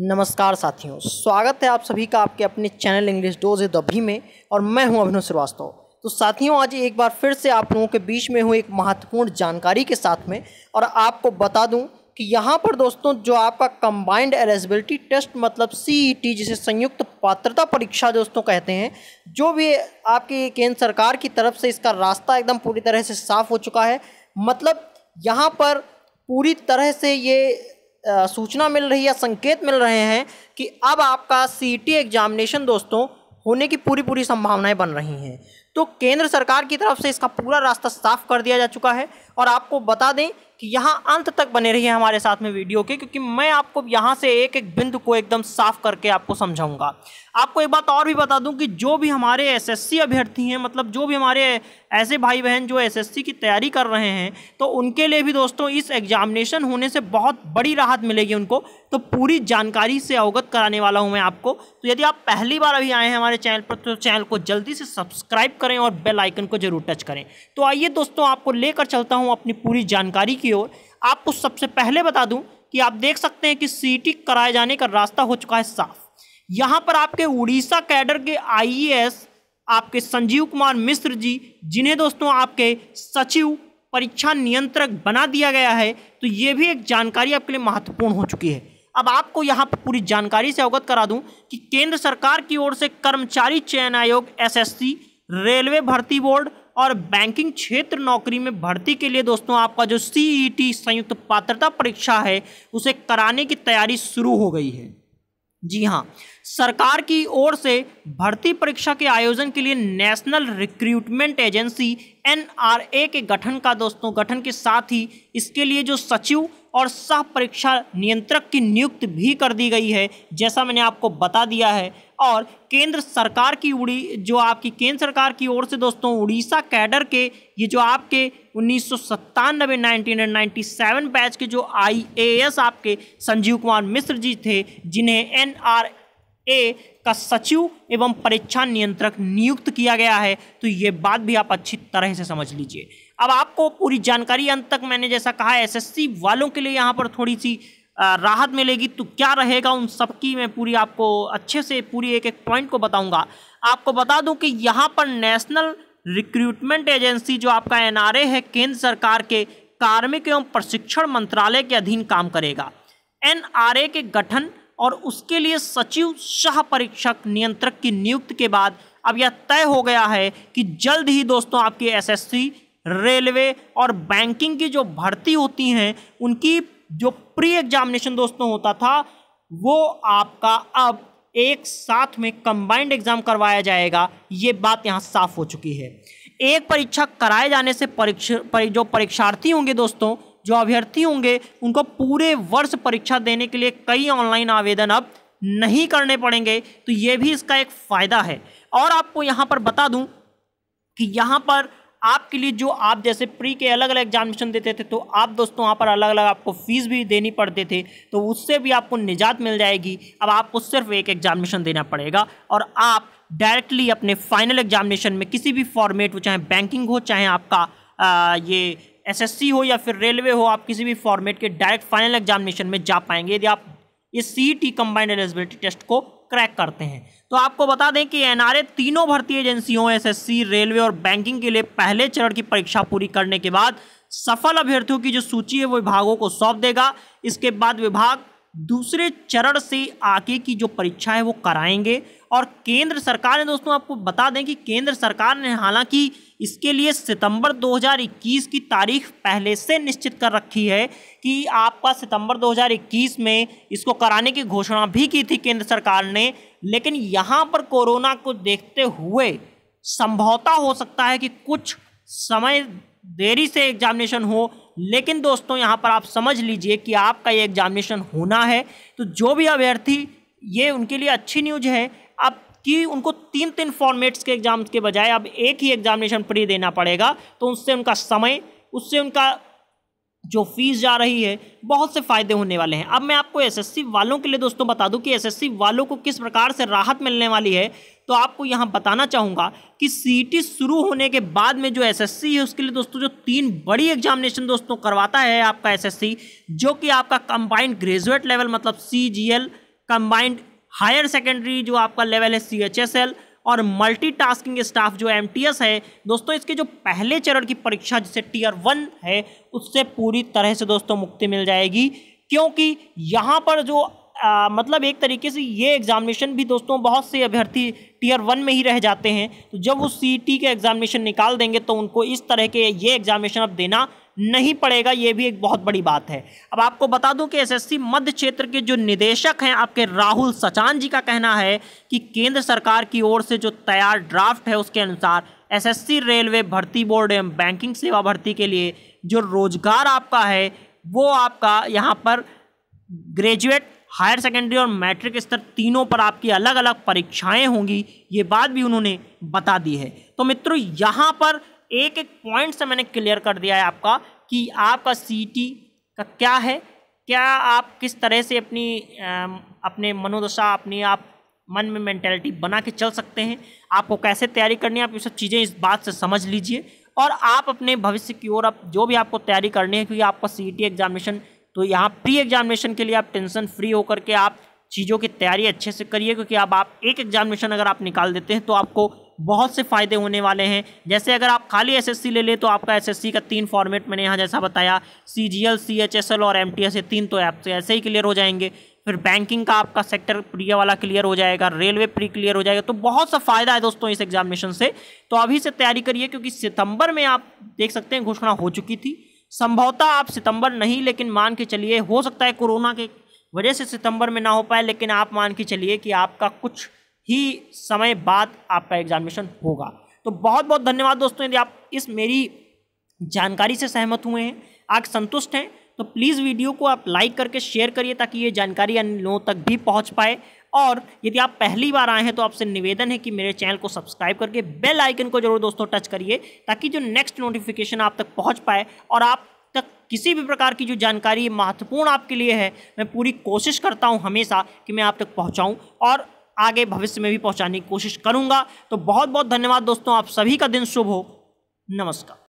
नमस्कार साथियों स्वागत है आप सभी का आपके अपने चैनल इंग्लिश डोज है दभी में और मैं हूं अभिनव श्रीवास्तव तो साथियों आज एक बार फिर से आप लोगों के बीच में हूं एक महत्वपूर्ण जानकारी के साथ में और आपको बता दूं कि यहाँ पर दोस्तों जो आपका कंबाइंड एलिजिबिलिटी टेस्ट मतलब सी e जिसे संयुक्त पात्रता परीक्षा दोस्तों कहते हैं जो भी आपकी केंद्र सरकार की तरफ से इसका रास्ता एकदम पूरी तरह से साफ़ हो चुका है मतलब यहाँ पर पूरी तरह से ये सूचना मिल रही है संकेत मिल रहे हैं कि अब आपका सी एग्जामिनेशन दोस्तों होने की पूरी पूरी संभावनाएं बन रही हैं तो केंद्र सरकार की तरफ से इसका पूरा रास्ता साफ कर दिया जा चुका है और आपको बता दें कि यहाँ अंत तक बने रहिए हमारे साथ में वीडियो के क्योंकि मैं आपको यहाँ से एक एक बिंदु को एकदम साफ करके आपको समझाऊंगा आपको एक बात और भी बता दूं कि जो भी हमारे एसएससी अभ्यर्थी हैं मतलब जो भी हमारे ऐसे भाई बहन जो एसएससी की तैयारी कर रहे हैं तो उनके लिए भी दोस्तों इस एग्जामिनेशन होने से बहुत बड़ी राहत मिलेगी उनको तो पूरी जानकारी से अवगत कराने वाला हूँ मैं आपको तो यदि आप पहली बार अभी आए हैं हमारे चैनल पर तो चैनल को जल्दी से सब्सक्राइब करें और बेलाइकन को जरूर टच करें तो आइए दोस्तों आपको लेकर चलता हूँ हूँ अपनी पूरी जानकारी की ओर आपको सबसे पहले बता दूँ कि आप देख सकते हैं कि सीटी कराए जाने का रास्ता हो चुका है साफ यहाँ पर आपके उड़ीसा कैडर के आई आपके संजीव कुमार मिश्र जी जिन्हें दोस्तों आपके सचिव परीक्षा नियंत्रक बना दिया गया है तो ये भी एक जानकारी आपके लिए महत्वपूर्ण हो चुकी है अब आपको यहाँ पर पूरी जानकारी से अवगत करा दूँ कि केंद्र सरकार की ओर से कर्मचारी चयन आयोग एसएससी रेलवे भर्ती बोर्ड और बैंकिंग क्षेत्र नौकरी में भर्ती के लिए दोस्तों आपका जो सी e संयुक्त पात्रता परीक्षा है उसे कराने की तैयारी शुरू हो गई है जी हाँ सरकार की ओर से भर्ती परीक्षा के आयोजन के लिए नेशनल रिक्रूटमेंट एजेंसी एनआरए के गठन का दोस्तों गठन के साथ ही इसके लिए जो सचिव और सह परीक्षा नियंत्रक की नियुक्ति भी कर दी गई है जैसा मैंने आपको बता दिया है और केंद्र सरकार की उड़ी जो आपकी केंद्र सरकार की ओर से दोस्तों उड़ीसा कैडर के ये जो आपके उन्नीस सौ सत्तानबे नाइनटीन नाइन्टी सेवन बैच के जो आई आपके संजीव कुमार मिश्र जी थे जिन्हें एन आर ए का सचिव एवं परीक्षा नियंत्रक नियुक्त किया गया है तो ये बात भी आप अच्छी तरह से समझ लीजिए अब आपको पूरी जानकारी अंत तक मैंने जैसा कहा एसएससी वालों के लिए यहाँ पर थोड़ी सी राहत मिलेगी तो क्या रहेगा उन सबकी मैं पूरी आपको अच्छे से पूरी एक एक पॉइंट को बताऊंगा आपको बता दूं कि यहाँ पर नेशनल रिक्रूटमेंट एजेंसी जो आपका ए है केंद्र सरकार के कार्मिक एवं प्रशिक्षण मंत्रालय के अधीन काम करेगा ए के गठन और उसके लिए सचिव सह परीक्षक नियंत्रक की नियुक्ति के बाद अब यह तय हो गया है कि जल्द ही दोस्तों आपकी एसएससी रेलवे और बैंकिंग की जो भर्ती होती हैं उनकी जो प्री एग्जामिनेशन दोस्तों होता था वो आपका अब एक साथ में कंबाइंड एग्जाम करवाया जाएगा ये बात यहाँ साफ हो चुकी है एक परीक्षा कराए जाने से परीक्षा परि, जो परीक्षार्थी होंगे दोस्तों जो अभ्यर्थी होंगे उनको पूरे वर्ष परीक्षा देने के लिए कई ऑनलाइन आवेदन अब नहीं करने पड़ेंगे तो ये भी इसका एक फ़ायदा है और आपको यहाँ पर बता दूँ कि यहाँ पर आपके लिए जो आप जैसे प्री के अलग अलग एग्जामिनेशन देते थे तो आप दोस्तों वहाँ पर अलग अलग आपको फ़ीस भी देनी पड़ते थे तो उससे भी आपको निजात मिल जाएगी अब आपको सिर्फ एक एग्जामिनेशन देना पड़ेगा और आप डायरेक्टली अपने फाइनल एग्जामिनेशन में किसी भी फॉर्मेट हो चाहे बैंकिंग हो चाहे आपका आ, ये एस हो या फिर रेलवे हो आप किसी भी फॉर्मेट के डायरेक्ट फाइनल एग्जामिनेशन में जा पाएंगे यदि आप इस C T combined eligibility test को क्रैक करते हैं तो आपको बता दें कि एन तीनों भर्ती एजेंसियों एस रेलवे और बैंकिंग के लिए पहले चरण की परीक्षा पूरी करने के बाद सफल अभ्यर्थियों की जो सूची है वो विभागों को सौंप देगा इसके बाद विभाग दूसरे चरण से आगे की जो परीक्षा है वो कराएंगे और केंद्र सरकार ने दोस्तों आपको बता दें कि केंद्र सरकार ने हालांकि इसके लिए सितंबर 2021 की तारीख पहले से निश्चित कर रखी है कि आपका सितंबर 2021 में इसको कराने की घोषणा भी की थी केंद्र सरकार ने लेकिन यहाँ पर कोरोना को देखते हुए संभवता हो सकता है कि कुछ समय देरी से एग्जामिनेशन हो लेकिन दोस्तों यहाँ पर आप समझ लीजिए कि आपका ये एग्जामिनेशन होना है तो जो भी अभ्यर्थी ये उनके लिए अच्छी न्यूज है अब कि उनको तीन तीन फॉर्मेट्स के एग्जाम के बजाय अब एक ही एग्जामिनेशन फ्री देना पड़ेगा तो उससे उनका समय उससे उनका जो फीस जा रही है बहुत से फ़ायदे होने वाले हैं अब मैं आपको एसएससी वालों के लिए दोस्तों बता दूं कि एसएससी वालों को किस प्रकार से राहत मिलने वाली है तो आपको यहाँ बताना चाहूँगा कि सीटी शुरू होने के बाद में जो एसएससी है उसके लिए दोस्तों जो तीन बड़ी एग्जामिनेशन दोस्तों करवाता है आपका एस जो कि आपका कंबाइंड ग्रेजुएट लेवल मतलब C G combined higher secondary जो आपका लेवल है सी एच एस एल और मल्टीटास्किंग स्टाफ जो एम है दोस्तों इसके जो पहले चरण की परीक्षा जिसे टीयर वन है उससे पूरी तरह से दोस्तों मुक्ति मिल जाएगी क्योंकि यहाँ पर जो आ, मतलब एक तरीके से ये एग्जामिनेशन भी दोस्तों बहुत से अभ्यर्थी टीयर वन में ही रह जाते हैं तो जब वो सी e के एग्जामिनेशन निकाल देंगे तो उनको इस तरह के ये एग्जामिनेशन अब देना नहीं पड़ेगा ये भी एक बहुत बड़ी बात है अब आपको बता दूं कि एसएससी मध्य क्षेत्र के जो निदेशक हैं आपके राहुल सचान जी का कहना है कि केंद्र सरकार की ओर से जो तैयार ड्राफ्ट है उसके अनुसार एसएससी रेलवे भर्ती बोर्ड एवं बैंकिंग सेवा भर्ती के लिए जो रोजगार आपका है वो आपका यहाँ पर ग्रेजुएट हायर सेकेंडरी और मैट्रिक स्तर तीनों पर आपकी अलग अलग परीक्षाएं होंगी ये बात भी उन्होंने बता दी है तो मित्रों यहाँ पर एक एक पॉइंट से मैंने क्लियर कर दिया है आपका कि आपका सी का क्या है क्या आप किस तरह से अपनी अपने मनोदशा अपनी आप मन में मैंटेलिटी बना के चल सकते हैं आपको कैसे तैयारी करनी है आप ये सब चीज़ें इस बात से समझ लीजिए और आप अपने भविष्य की ओर आप जो भी आपको तैयारी करनी है क्योंकि आपका सी एग्जामिनेशन तो यहाँ प्री एग्जामिनेशन के लिए आप टेंशन फ्री होकर के आप चीज़ों की तैयारी अच्छे से करिए क्योंकि अब आप एक एग्जामिनेशन अगर आप निकाल देते हैं तो आपको बहुत से फ़ायदे होने वाले हैं जैसे अगर आप खाली एसएससी ले लें तो आपका एसएससी का तीन फॉर्मेट मैंने यहाँ जैसा बताया C G L C H S L और एम टी एस ये तीन तो ऐप से तो ऐसे ही क्लियर हो जाएंगे फिर बैंकिंग का आपका सेक्टर प्रिय वाला क्लियर हो जाएगा रेलवे प्री क्लियर हो जाएगा तो बहुत सा फायदा है दोस्तों इस एग्जामिनेशन से तो अभी से तैयारी करिए क्योंकि सितंबर में आप देख सकते हैं घोषणा हो चुकी थी संभवतः आप सितंबर नहीं लेकिन मान के चलिए हो सकता है कोरोना के वजह से सितंबर में ना हो पाए लेकिन आप मान के चलिए कि आपका कुछ ही समय बाद आपका एग्जामिनेशन होगा तो बहुत बहुत धन्यवाद दोस्तों यदि आप इस मेरी जानकारी से सहमत हुए हैं आप संतुष्ट हैं तो प्लीज़ वीडियो को आप लाइक करके शेयर करिए ताकि ये जानकारी अन्य लोगों तक भी पहुंच पाए और यदि आप पहली बार आए हैं तो आपसे निवेदन है कि मेरे चैनल को सब्सक्राइब करके बेल आइकन को जरूर दोस्तों टच करिए ताकि जो नेक्स्ट नोटिफिकेशन आप तक पहुँच पाए और आप तक किसी भी प्रकार की जो जानकारी महत्वपूर्ण आपके लिए है मैं पूरी कोशिश करता हूँ हमेशा कि मैं आप तक पहुँचाऊँ और आगे भविष्य में भी पहुँचाने की कोशिश करूँगा तो बहुत बहुत धन्यवाद दोस्तों आप सभी का दिन शुभ हो नमस्कार